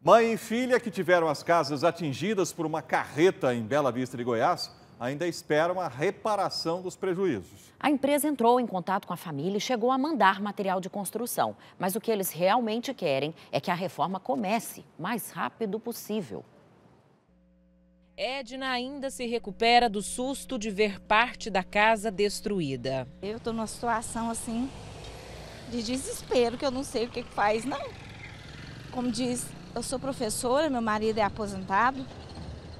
Mãe e filha que tiveram as casas atingidas por uma carreta em Bela Vista de Goiás ainda esperam a reparação dos prejuízos. A empresa entrou em contato com a família e chegou a mandar material de construção. Mas o que eles realmente querem é que a reforma comece o mais rápido possível. Edna ainda se recupera do susto de ver parte da casa destruída. Eu estou numa situação assim de desespero que eu não sei o que faz, não. Como diz, eu sou professora, meu marido é aposentado,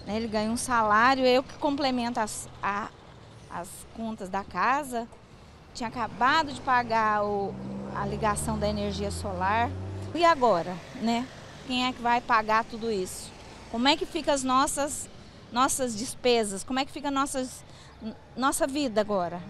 né, ele ganha um salário, eu que complemento as, a, as contas da casa. Tinha acabado de pagar o, a ligação da energia solar. E agora, né? Quem é que vai pagar tudo isso? Como é que fica as nossas nossas despesas? Como é que fica a nossa vida agora?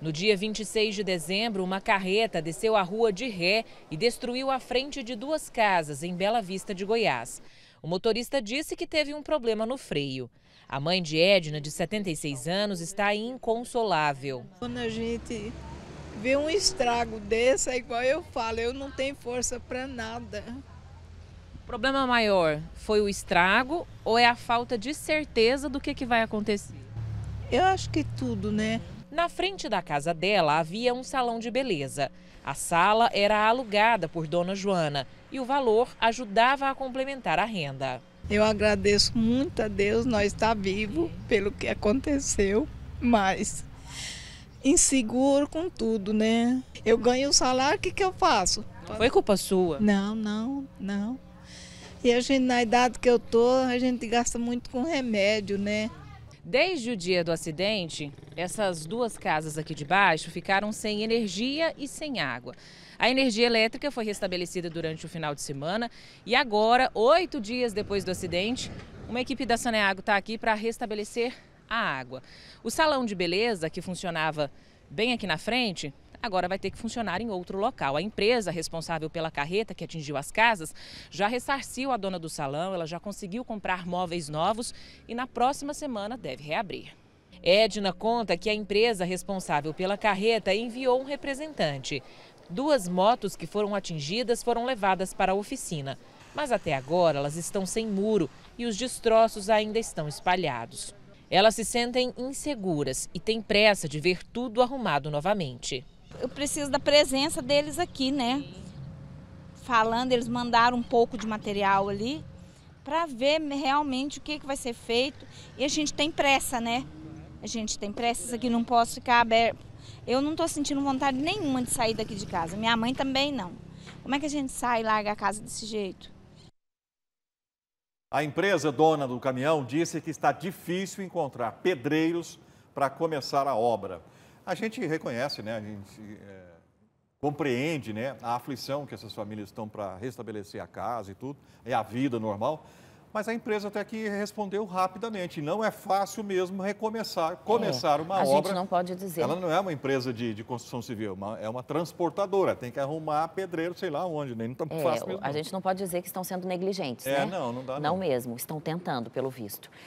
No dia 26 de dezembro, uma carreta desceu a rua de ré e destruiu a frente de duas casas em Bela Vista de Goiás. O motorista disse que teve um problema no freio. A mãe de Edna, de 76 anos, está inconsolável. Quando a gente vê um estrago desse, é igual eu falo, eu não tenho força para nada. O problema maior foi o estrago ou é a falta de certeza do que, que vai acontecer? Eu acho que tudo, né? Na frente da casa dela havia um salão de beleza. A sala era alugada por Dona Joana e o valor ajudava a complementar a renda. Eu agradeço muito a Deus nós estar tá vivo pelo que aconteceu, mas inseguro com tudo, né? Eu ganho o salário, o que, que eu faço? Foi culpa sua? Não, não, não. E a gente, na idade que eu tô, a gente gasta muito com remédio, né? Desde o dia do acidente, essas duas casas aqui de baixo ficaram sem energia e sem água. A energia elétrica foi restabelecida durante o final de semana e agora, oito dias depois do acidente, uma equipe da Saneago está aqui para restabelecer a água. O salão de beleza, que funcionava bem aqui na frente, agora vai ter que funcionar em outro local. A empresa responsável pela carreta que atingiu as casas já ressarciu a dona do salão, ela já conseguiu comprar móveis novos e na próxima semana deve reabrir. Edna conta que a empresa responsável pela carreta enviou um representante. Duas motos que foram atingidas foram levadas para a oficina, mas até agora elas estão sem muro e os destroços ainda estão espalhados. Elas se sentem inseguras e têm pressa de ver tudo arrumado novamente eu preciso da presença deles aqui, né? Falando, eles mandaram um pouco de material ali para ver realmente o que, que vai ser feito. E a gente tem pressa, né? A gente tem pressa, isso aqui não posso ficar aberto. Eu não estou sentindo vontade nenhuma de sair daqui de casa. Minha mãe também não. Como é que a gente sai e larga a casa desse jeito? A empresa dona do caminhão disse que está difícil encontrar pedreiros para começar a obra. A gente reconhece, né? A gente é, compreende, né? A aflição que essas famílias estão para restabelecer a casa e tudo, é a vida normal. Mas a empresa até que respondeu rapidamente. Não é fácil mesmo recomeçar, é, começar é, uma a obra. A gente não pode dizer. Ela não é uma empresa de, de construção civil, é uma, é uma transportadora. Tem que arrumar pedreiro, sei lá onde, nem né? tão é, fácil mesmo. A gente não pode dizer que estão sendo negligentes, é, né? Não, não dá. Não, não mesmo, estão tentando, pelo visto.